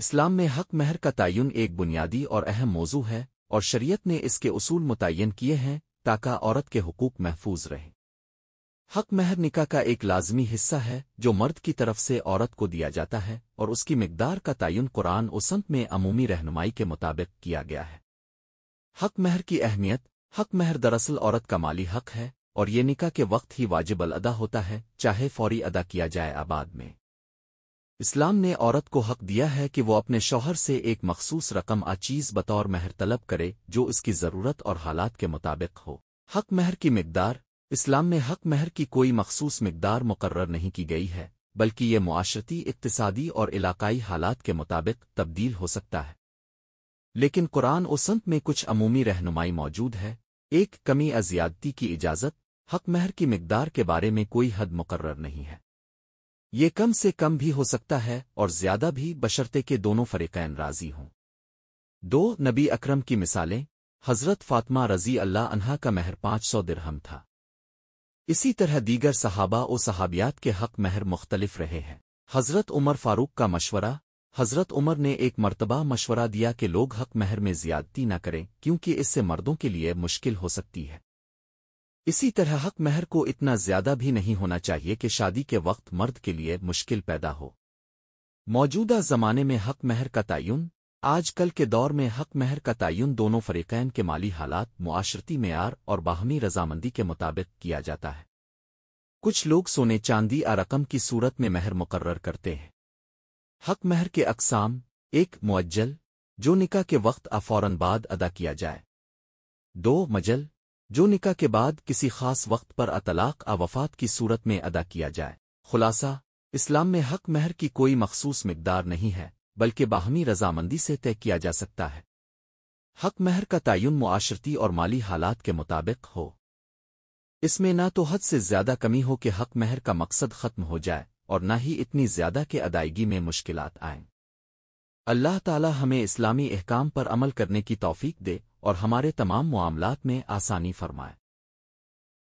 इस्लाम में हक महर का तयन एक बुनियादी और अहम मौजू है और शरीयत ने इसके असूल मुतन किए हैं ताका औरत के हकूक महफूज रहे हक महर निका का एक लाजमी हिस्सा है जो मर्द की तरफ से औरत को दिया जाता है और उसकी मकदार का तयन कुरान उसंत में अमूमी रहनुमाई के मुताबिक किया गया है हक महर की अहमियत हक महर दरअसल औरत का माली हक है और ये निका के वक्त ही वाजिब अदा होता है चाहे फौरी अदा किया जाए आबाद में इस्लाम ने औरत को हक दिया है कि वो अपने शौहर से एक मखसूस रकम आचीज बतौर महर तलब करे जो इसकी ज़रूरत और हालात के मुताबिक हो हक महर की मकदार इस्लाम में हक महर की कोई मखसूस मकदार मुकर्र नहीं की गई है बल्कि ये माशरती इकतसादी और इलाकाई हालात के मुताबिक तब्दील हो सकता है लेकिन कुरान वसंत में कुछ अमूमी रहनुमाई मौजूद है एक कमी अज्यादती की इजाज़त हक महर की मकदार के बारे में कोई हद मुकर्र नहीं है ये कम से कम भी हो सकता है और ज्यादा भी बशर्ते के दोनों फरीकैन राजी हों दो नबी अकरम की मिसालें हज़रत फ़ातमा रजी अल्लाह अनहा का महर पाँच सौ दिरहम था इसी तरह दीगर सहाबा और सहाबियात के हक महर मुख्तलिफ रहे हैं हज़रत उमर फ़ारूक का मशवरा हज़रत उमर ने एक मरतबा मशवरा दिया कि लोग हक महर में ज्यादती न करें क्योंकि इससे मर्दों के लिए मुश्किल हो सकती है इसी तरह हक महर को इतना ज्यादा भी नहीं होना चाहिए कि शादी के वक्त मर्द के लिए मुश्किल पैदा हो मौजूदा जमाने में हक महर का तयन आजकल के दौर में हक महर का तयन दोनों फरीकैन के माली हालात मुआशरती मैार और बाहमी रजामंदी के मुताबिक किया जाता है कुछ लोग सोने चांदी या रकम की सूरत में महर मुकर्र करते हैं हक महर के अकसाम एक मुअज्जल जो निका के वक्त अफौरन बाद अदा किया जाए दो मजल जो निका के बाद किसी खास वक्त पर अतलाक आ की सूरत में अदा किया जाए खुलासा इस्लाम में हक महर की कोई मखसूस मकदार नहीं है बल्कि बाहमी रजामंदी से तय किया जा सकता है हक महर का तयन माशरती और माली हालात के मुताबिक हो इसमें ना तो हद से ज्यादा कमी हो कि हक महर का मकसद खत्म हो जाए और ना ही इतनी ज्यादा के अदायगी में मुश्किल आएं अल्लाह ताला हमें इस्लामी अहकाम पर अमल करने की तौफीक दे और हमारे तमाम मामलात में आसानी फरमाए